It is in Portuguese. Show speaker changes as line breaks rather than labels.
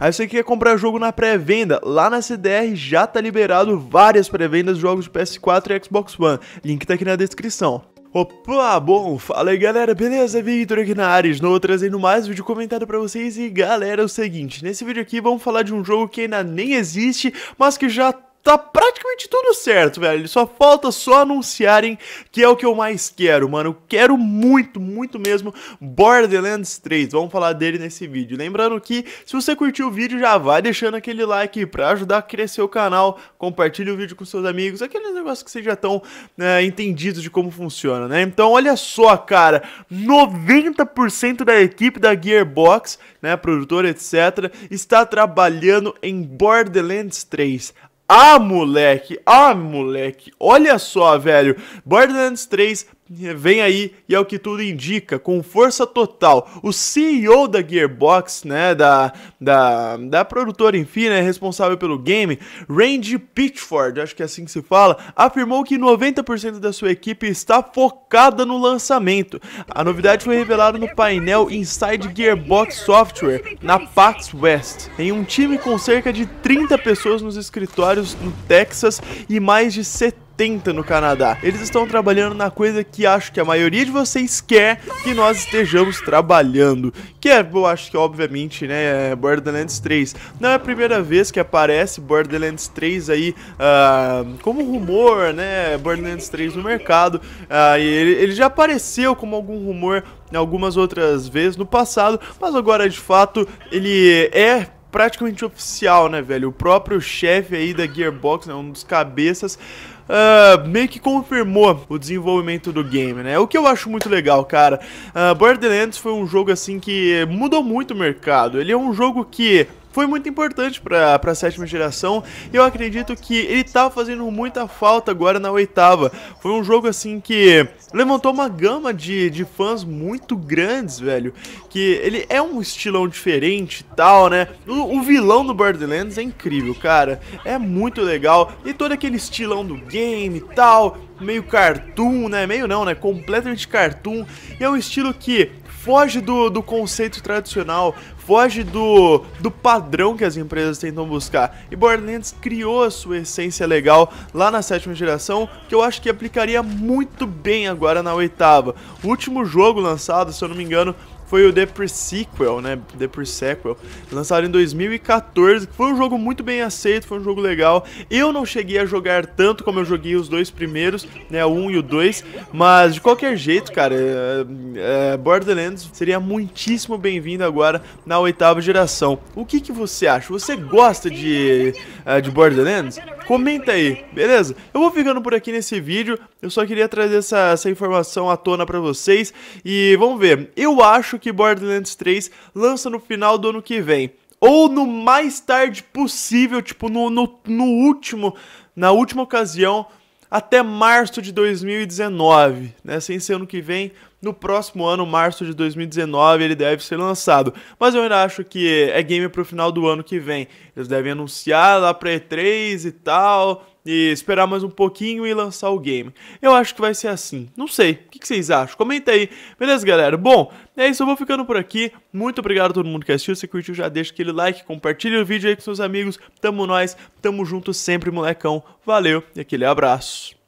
Aí você quer comprar jogo na pré-venda, lá na CDR já tá liberado várias pré-vendas de jogos de PS4 e Xbox One. Link tá aqui na descrição. Opa, bom, fala aí galera, beleza? Victor aqui na área de novo trazendo mais vídeo comentado pra vocês e galera, é o seguinte, nesse vídeo aqui vamos falar de um jogo que ainda nem existe, mas que já tá praticamente tudo certo, velho. Só falta só anunciarem que é o que eu mais quero, mano. quero muito, muito mesmo Borderlands 3. Vamos falar dele nesse vídeo. Lembrando que se você curtiu o vídeo, já vai deixando aquele like pra ajudar a crescer o canal. Compartilhe o vídeo com seus amigos, aqueles negócios que vocês já estão né, entendidos de como funciona, né? Então, olha só, cara. 90% da equipe da Gearbox, né, produtora, etc., está trabalhando em Borderlands 3 ah, moleque, ah, moleque, olha só, velho. Borderlands 3 Vem aí, e é o que tudo indica, com força total, o CEO da Gearbox, né, da, da, da produtora, enfim, né, responsável pelo game, Randy Pitchford, acho que é assim que se fala, afirmou que 90% da sua equipe está focada no lançamento. A novidade foi revelada no painel Inside Gearbox Software, na PAX West, em um time com cerca de 30 pessoas nos escritórios no Texas e mais de 70 no Canadá. Eles estão trabalhando na coisa que acho que a maioria de vocês quer que nós estejamos trabalhando. Que é, eu acho que obviamente, né, Borderlands 3. Não é a primeira vez que aparece Borderlands 3 aí uh, como rumor, né, Borderlands 3 no mercado. Uh, ele, ele já apareceu como algum rumor algumas outras vezes no passado, mas agora de fato ele é praticamente oficial, né, velho? O próprio chefe aí da Gearbox, né, um dos cabeças, Uh, meio que confirmou o desenvolvimento do game, né? O que eu acho muito legal, cara. Uh, Borderlands foi um jogo assim que mudou muito o mercado. Ele é um jogo que foi muito importante para a sétima geração e eu acredito que ele está fazendo muita falta agora na oitava. Foi um jogo assim que levantou uma gama de, de fãs muito grandes, velho. Que ele é um estilão diferente e tal, né? O, o, vilão do Borderlands é incrível, cara. É muito legal. E todo aquele estilão do game e tal, meio cartoon, né? Meio não, né? Completamente cartoon. E é um estilo que foge do, do conceito tradicional, foge do, do padrão que as empresas tentam buscar. E Borderlands criou a sua essência legal lá na sétima geração, que eu acho que aplicaria muito bem agora na oitava. O último jogo lançado, se eu não me engano, foi o The Pre-Sequel, né? The Pre-Sequel, lançado em 2014, que foi um jogo muito bem aceito, foi um jogo legal. Eu não cheguei a jogar tanto como eu joguei os dois primeiros, né? O 1 e o 2, mas de qualquer jeito, cara, é, é, Borderlands seria muitíssimo bem-vindo agora na oitava geração. O que, que você acha? Você gosta de, é, de Borderlands? comenta aí, beleza? Eu vou ficando por aqui nesse vídeo, eu só queria trazer essa, essa informação à tona pra vocês e vamos ver, eu acho que Borderlands 3 lança no final do ano que vem, ou no mais tarde possível, tipo no, no, no último, na última ocasião, até março de 2019, né? Sem ser ano que vem, no próximo ano, março de 2019, ele deve ser lançado. Mas eu ainda acho que é game pro final do ano que vem. Eles devem anunciar lá pra E3 e tal, e esperar mais um pouquinho e lançar o game. Eu acho que vai ser assim. Não sei. O que vocês acham? Comenta aí. Beleza, galera? Bom, é isso. Eu vou ficando por aqui. Muito obrigado a todo mundo que assistiu. Se curtiu, já deixa aquele like, compartilha o vídeo aí com seus amigos. Tamo nós, tamo junto sempre, molecão. Valeu e aquele abraço.